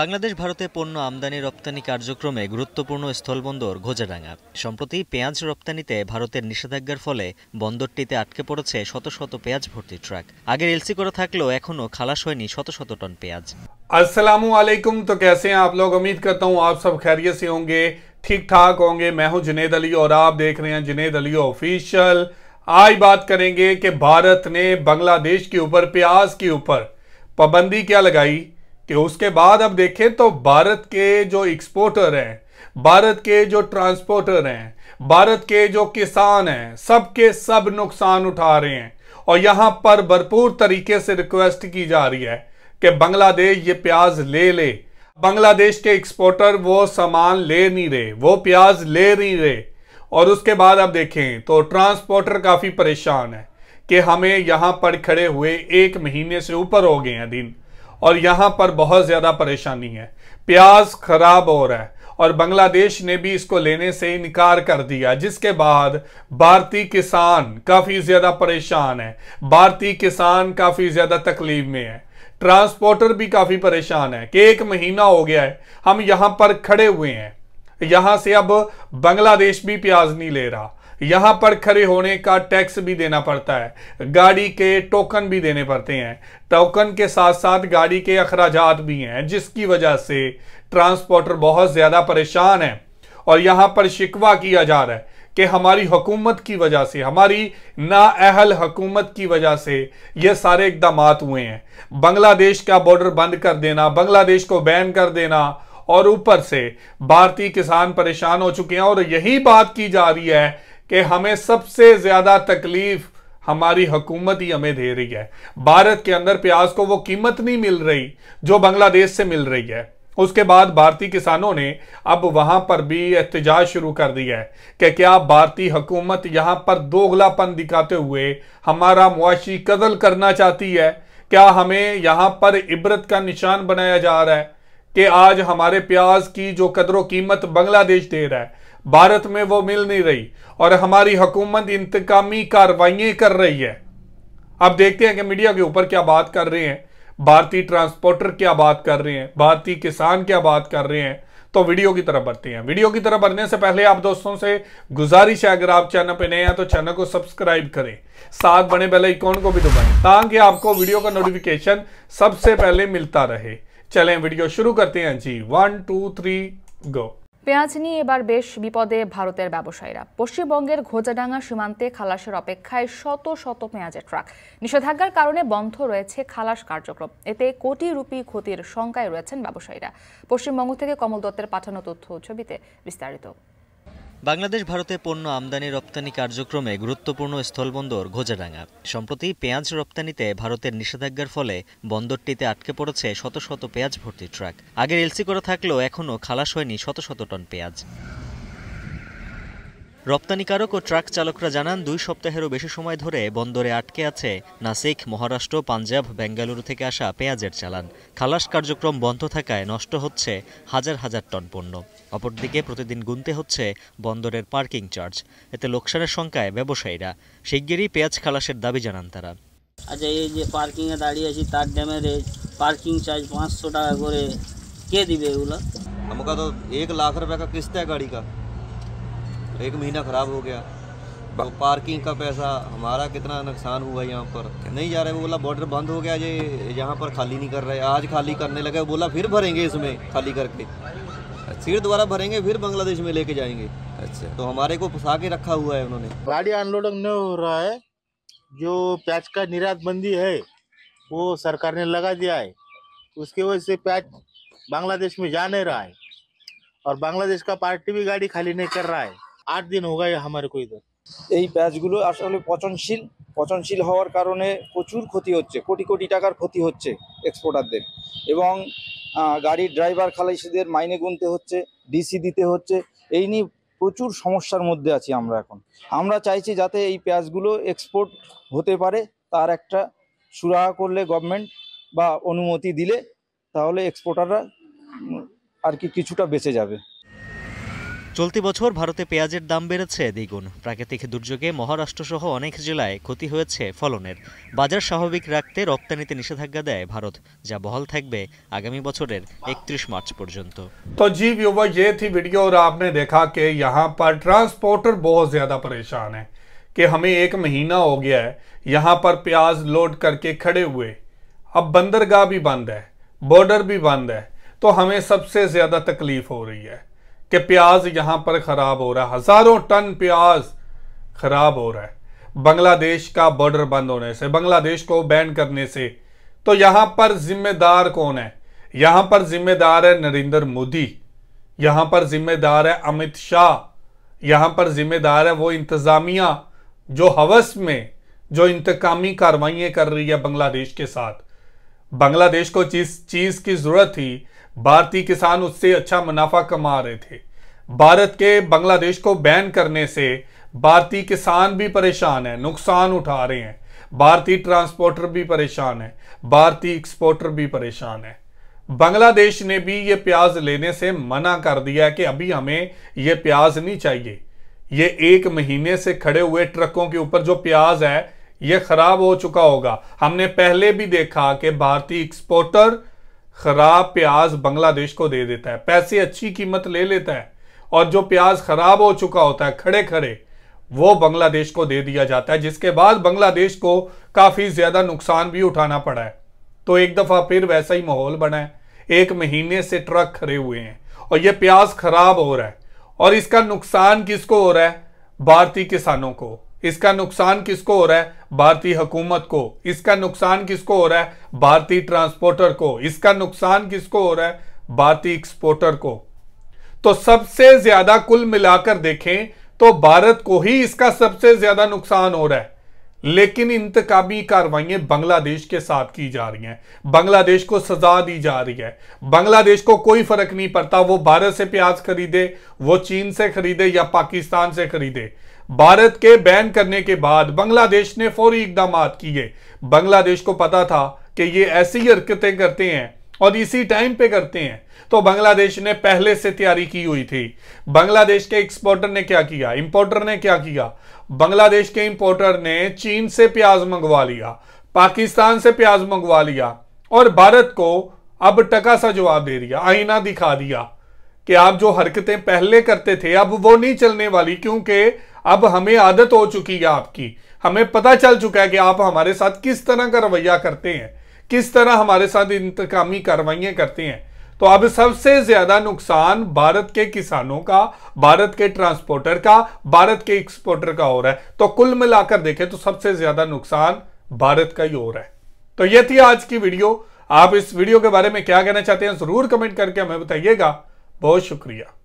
বাংলাদেশ ভারতে পণ্য আমদানি রপ্তানি কার্যক্রমে গুরুত্বপূর্ণ স্থলবন্দর ঘোজাডাঙ্গা সম্প্রতি পেঁয়াজ রপ্তানিতে ভারতের নিষেধাজ্ঞার ফলে বন্দরটিতে আটকে পড়েছে শত শত পেঁয়াজ ভর্তি ট্রাক আগের এলসি করা থাকলেও এখনও খালাস হয়নি শত শত টন পেঁয়াজ আসসালামু আলাইকুম তো কেসে আপলোক উমিদ लोग उम्मीद करता हूँ आप सब হোগে মে হু ठीक ठाक होंगे আপ দেখ রে अली और অফিসিয়াল আজ বাত করেন ভারত নে বাংলাদেশ কে উপর পেঁয়াজ কে উপর পাবন্দি ক্যা লাই कि उसके बाद अब देखें तो भारत के जो एक्सपोर्टर हैं भारत के जो ट्रांसपोर्टर हैं भारत के जो किसान हैं सब के सब नुकसान उठा रहे हैं और यहाँ पर भरपूर तरीके से रिक्वेस्ट की जा रही है कि बांग्लादेश ये प्याज ले ले बांग्लादेश के एक्सपोर्टर वो सामान ले नहीं रहे वो प्याज ले नहीं रहे और उसके बाद आप देखें तो ट्रांसपोर्टर काफ़ी परेशान है कि हमें यहाँ पर खड़े हुए एक महीने से ऊपर हो गए हैं दिन और यहाँ पर बहुत ज़्यादा परेशानी है प्याज खराब हो रहा है और बांग्लादेश ने भी इसको लेने से इनकार कर दिया जिसके बाद भारतीय किसान काफ़ी ज़्यादा परेशान है भारतीय किसान काफ़ी ज़्यादा तकलीफ में है ट्रांसपोर्टर भी काफ़ी परेशान है कि एक महीना हो गया है हम यहाँ पर खड़े हुए हैं यहाँ से अब बांग्लादेश भी प्याज नहीं ले रहा यहां पर खड़े होने का टैक्स भी देना पड़ता है गाड़ी के टोकन भी देने पड़ते हैं टोकन के साथ साथ गाड़ी के अखराज भी हैं जिसकी वजह से ट्रांसपोर्टर बहुत ज़्यादा परेशान है और यहां पर शिकवा किया जा रहा है कि हमारी हुकूमत की वजह से हमारी नाअहल हुकूमत की वजह से ये सारे इकदाम हुए हैं बांग्लादेश का बॉर्डर बंद कर देना बांग्लादेश को बैन कर देना और ऊपर से भारतीय किसान परेशान हो चुके हैं और यही बात की जा रही है कि हमें सबसे ज़्यादा तकलीफ हमारी हुकूमत ही हमें दे रही है भारत के अंदर प्याज को वो कीमत नहीं मिल रही जो बांग्लादेश से मिल रही है उसके बाद भारतीय किसानों ने अब वहां पर भी एहतजाज शुरू कर दिया है कि क्या भारतीय हुकूमत यहां पर दोगलापन दिखाते हुए हमारा मुआशी कदल करना चाहती है क्या हमें यहां पर इबरत का निशान बनाया जा रहा है कि आज हमारे प्याज की जो कदरों कीमत बांग्लादेश दे रहा है भारत में वो मिल नहीं रही और हमारी हुकूमत इंतकामी कार्रवाई कर रही है आप देखते हैं कि मीडिया के ऊपर क्या बात कर रहे हैं भारतीय ट्रांसपोर्टर क्या बात कर रहे हैं भारतीय किसान क्या बात कर रहे हैं तो वीडियो की तरफ बढ़ते हैं वीडियो की तरफ बढ़ने से पहले आप दोस्तों से गुजारिश है अगर आप चैनल पर नए हैं तो चैनल को सब्सक्राइब करें साथ बने बेल आइकॉन को भी दबाएं ताकि आपको वीडियो का नोटिफिकेशन सबसे पहले मिलता रहे चलें वीडियो शुरू करते हैं जी वन टू थ्री गो পেঁয়াজ নিয়ে এবার বেশ বিপদে ভারতের ব্যবসায়ীরা পশ্চিমবঙ্গের ঘোজাডাঙ্গা সীমান্তে খালাসের অপেক্ষায় শত শত পেঁয়াজের ট্রাক নিষেধাজ্ঞার কারণে বন্ধ রয়েছে খালাস কার্যক্রম এতে কোটি রুপি ক্ষতির শঙ্কায় রয়েছেন ব্যবসায়ীরা পশ্চিমবঙ্গ থেকে কমল দত্তের পাঠানো তথ্য ছবিতে বিস্তারিত বাংলাদেশ ভারতে পণ্য আমদানি রপ্তানি কার্যক্রমে গুরুত্বপূর্ণ স্থলবন্দর ঘোজাডাঙ্গা সম্প্রতি পেঁয়াজ রপ্তানিতে ভারতের নিষেধাজ্ঞার ফলে বন্দরটিতে আটকে পড়েছে শত শত পেঁয়াজ ভর্তি ট্রাক আগের এলসি করা থাকলেও এখনও খালাস হয়নি শত শত টন পেঁয়াজ রপ্তানিকারক ও ট্রাক চালকরা জানান দুই সপ্তাহেরও বেশি সময় ধরে বন্দরে আটকে আছে নাসিক মহারাষ্ট্র পাঞ্জাব বেঙ্গালুরু থেকে আসা পেঁয়াজের চালান খালাস কার্যক্রম বন্ধ থাকায় নষ্ট হচ্ছে হাজার হাজার টন পণ্য অপরদিকে প্রতিদিন গুনতে হচ্ছে বন্দরের পার্কিং চার্জ এতে লোকসানের সংখ্যায় ব্যবসায়ীরা শিগগিরই পেঁয়াজ খালাসের দাবি জানান তারা আচ্ছা এই যে পার্কিংয়ে দাঁড়িয়ে আছি তার ড্যামের পার্কিং চার্জ পাঁচশো টাকা করে কে দিবে এগুলো আমাকে তো এক লাখ রুপয়ে কিস্তি গাড়ি কা एक महीना ख़राब हो गया तो पार्किंग का पैसा हमारा कितना नुकसान हुआ यहाँ पर नहीं जा रहे वो बोला बॉर्डर बंद हो गया ये यहाँ पर खाली नहीं कर रहे आज खाली करने लगे बोला फिर भरेंगे इसमें खाली करके अच्छा। फिर दोबारा भरेंगे फिर बांग्लादेश में लेके जाएंगे अच्छा तो हमारे को फंसा के रखा हुआ है उन्होंने गाड़ी अनलोडिंग नहीं हो रहा है जो प्याज का निर्यात बंदी है वो सरकार ने लगा दिया है उसके वजह से प्याज बांग्लादेश में जा नहीं रहा है और बांग्लादेश का पार्टी भी गाड़ी खाली नहीं कर रहा है আট দিন हो गए কই को এই প্যাচগুলো আসলে পচনশীল পচনশীল হওয়ার কারণে প্রচুর ক্ষতি হচ্ছে কোটি কোটি টাকার ক্ষতি হচ্ছে এক্সপোর্টারদের এবং গাড়ির ড্রাইভার খালাইসিদের মাইনে গুনতে হচ্ছে ডিসি দিতে হচ্ছে এই নিয়ে প্রচুর সমস্যার মধ্যে আছি আমরা এখন আমরা চাইছি যাতে এই প্যাচগুলো এক্সপোর্ট হতে পারে তার একটা সুরাহা করলে গভর্নমেন্ট বা অনুমতি দিলে তাহলে এক্সপোর্টাররা আর কি কিছুটা বেঁচে যাবে চলতি বছর ভারতে পেঁয়াজের দাম বেড়েছে দ্বিগুণ প্রাকৃতিক দুর্যোগে মহারাষ্ট্র সহ অনেক জেলায় ক্ষতি হয়েছে ফলনের বাজার স্বাভাবিক রাখতে রপ্তানি নীতি নিষেধাজ্ঞা দেয় ভারত যা বহাল থাকবে আগামী বছরের 31 মার্চ পর্যন্ত তো জি ওবা जेई থি ভিডিও আর आपने देखा कि यहां पर ट्रांसपोर्टर बहुत ज्यादा परेशान है कि हमें एक महीना हो गया है यहां पर प्याज लोड करके खड़े हुए अब बंदरगाह भी बंद है बॉर्डर भी बंद है तो हमें सबसे ज्यादा तकलीफ हो रही है कि प्याज यहां पर खराब हो रहा है हजारों टन प्याज खराब हो रहा है बांग्लादेश का बॉर्डर बंद होने से बांग्लादेश को बैन करने से तो यहां पर जिम्मेदार कौन है यहां पर जिम्मेदार है नरेंद्र मोदी यहां पर जिम्मेदार है अमित शाह यहां पर जिम्मेदार है वो इंतजामिया जो हवस में जो इंतकामी कार्रवाइयां कर रही है बांग्लादेश के साथ बांग्लादेश को जिस चीज की जरूरत थी भारतीय किसान उससे अच्छा मुनाफा कमा रहे थे भारत के बांग्लादेश को बैन करने से भारतीय किसान भी परेशान है नुकसान उठा रहे हैं भारतीय ट्रांसपोर्टर भी परेशान है भारतीय एक्सपोर्टर भी परेशान है बांग्लादेश ने भी ये प्याज लेने से मना कर दिया कि अभी हमें ये प्याज नहीं चाहिए ये एक महीने से खड़े हुए ट्रकों के ऊपर जो प्याज है ये खराब हो चुका होगा हमने पहले भी देखा कि भारतीय एक्सपोर्टर खराब प्याज बांग्लादेश को दे देता है पैसे अच्छी कीमत ले लेता है और जो प्याज खराब हो चुका होता है खड़े खड़े वो बांग्लादेश को दे दिया जाता है जिसके बाद बांग्लादेश को काफ़ी ज़्यादा नुकसान भी उठाना पड़ा है तो एक दफ़ा फिर वैसा ही माहौल बना है एक महीने से ट्रक खड़े हुए हैं और ये प्याज खराब हो रहा है और इसका नुकसान किसको हो रहा है भारतीय किसानों को इसका नुकसान किसको हो रहा है भारतीय हुकूमत को इसका नुकसान किसको हो रहा है भारतीय ट्रांसपोर्टर को इसका नुकसान किसको हो रहा है भारतीय एक्सपोर्टर को तो सबसे ज्यादा कुल मिलाकर देखें तो भारत को ही इसका सबसे ज्यादा नुकसान हो रहा है लेकिन इंतकामी कार्रवाइया बांग्लादेश के साथ की जा रही हैं बांग्लादेश को सजा दी जा रही है बांग्लादेश को कोई फर्क नहीं पड़ता वो भारत से प्याज खरीदे वो चीन से खरीदे या पाकिस्तान से खरीदे भारत के बैन करने के बाद बांग्लादेश ने फौरी इकदाम किए बांग्लादेश को पता था कि ये ऐसी हरकतें करते हैं और इसी टाइम पे करते हैं तो बांग्लादेश ने पहले से तैयारी की हुई थी बांग्लादेश के एक्सपोर्टर ने क्या किया इंपोर्टर ने क्या किया बांग्लादेश के इंपोर्टर ने चीन से प्याज मंगवा लिया पाकिस्तान से प्याज मंगवा लिया और भारत को अब टका सा जवाब दे दिया आईना दिखा दिया कि आप जो हरकतें पहले करते थे अब वो नहीं चलने वाली क्योंकि अब हमें आदत हो चुकी है आपकी हमें पता चल चुका है कि आप हमारे साथ किस तरह का रवैया करते हैं किस तरह हमारे साथ इंतकामी कार्रवाइयाँ करते हैं तो अब सबसे ज्यादा नुकसान भारत के किसानों का भारत के ट्रांसपोर्टर का भारत के एक्सपोर्टर का हो रहा है तो कुल मिलाकर देखें तो सबसे ज्यादा नुकसान भारत का ही हो रहा है तो यह थी आज की वीडियो आप इस वीडियो के बारे में क्या कहना चाहते हैं जरूर कमेंट करके हमें बताइएगा बहुत शुक्रिया